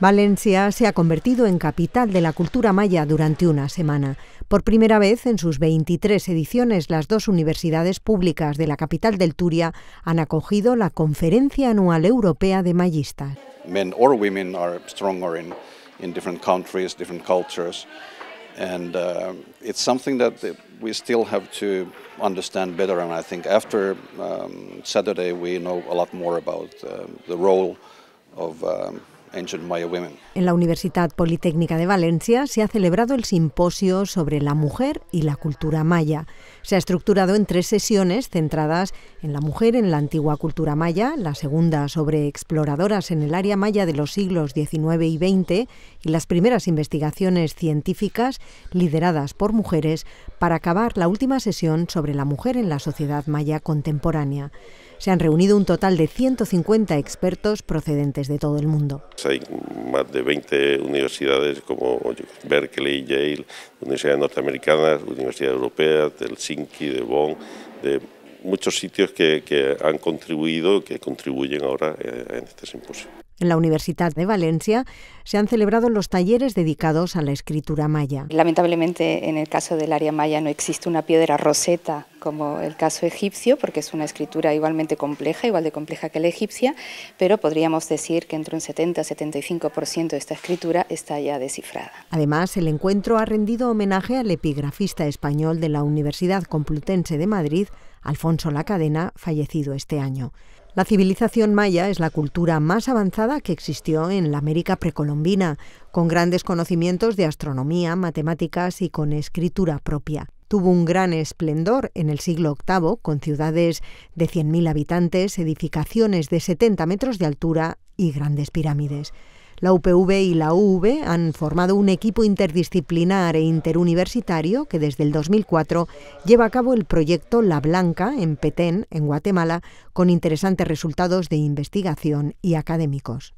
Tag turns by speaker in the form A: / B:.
A: Valencia se ha convertido en capital de la cultura maya durante una semana. Por primera vez en sus 23 ediciones, las dos universidades públicas de la capital del Turia han acogido la Conferencia Anual Europea de Mayistas.
B: Men or women are stronger in, in different countries, different cultures. And uh, it's something that we still have to understand better. And I think after um, Saturday, we know a lot more about uh, the role of um, en
A: la Universidad Politécnica de Valencia se ha celebrado el simposio sobre la mujer y la cultura maya. Se ha estructurado en tres sesiones centradas en la mujer en la antigua cultura maya, la segunda sobre exploradoras en el área maya de los siglos XIX y XX y las primeras investigaciones científicas lideradas por mujeres para acabar la última sesión sobre la mujer en la sociedad maya contemporánea se han reunido un total de 150 expertos procedentes de todo el mundo.
C: Pues hay más de 20 universidades como Berkeley, Yale, universidades norteamericanas, universidades europeas, del Helsinki, de Bonn, de muchos sitios que, han contribuido, que contribuyen ahora eh, en este simposio.
A: En la Universidad de Valencia se han celebrado los talleres dedicados a la escritura maya. Lamentablemente en el
D: caso del área maya no existe una piedra roseta como el caso egipcio, porque es una escritura igualmente compleja, igual de compleja que la egipcia, pero podríamos decir que entre un 70-75% de esta escritura está ya
A: descifrada. Además, el encuentro ha rendido homenaje al epigrafista español de la Universidad Complutense de Madrid, Alfonso La Cadena, fallecido este año. La civilización maya es la cultura más avanzada que existió en la América precolombina, con grandes conocimientos de astronomía, matemáticas y con escritura propia. Tuvo un gran esplendor en el siglo VIII, con ciudades de 100.000 habitantes, edificaciones de 70 metros de altura y grandes pirámides. La UPV y la UV han formado un equipo interdisciplinar e interuniversitario que desde el 2004 lleva a cabo el proyecto La Blanca en Petén, en Guatemala, con interesantes resultados de investigación y académicos.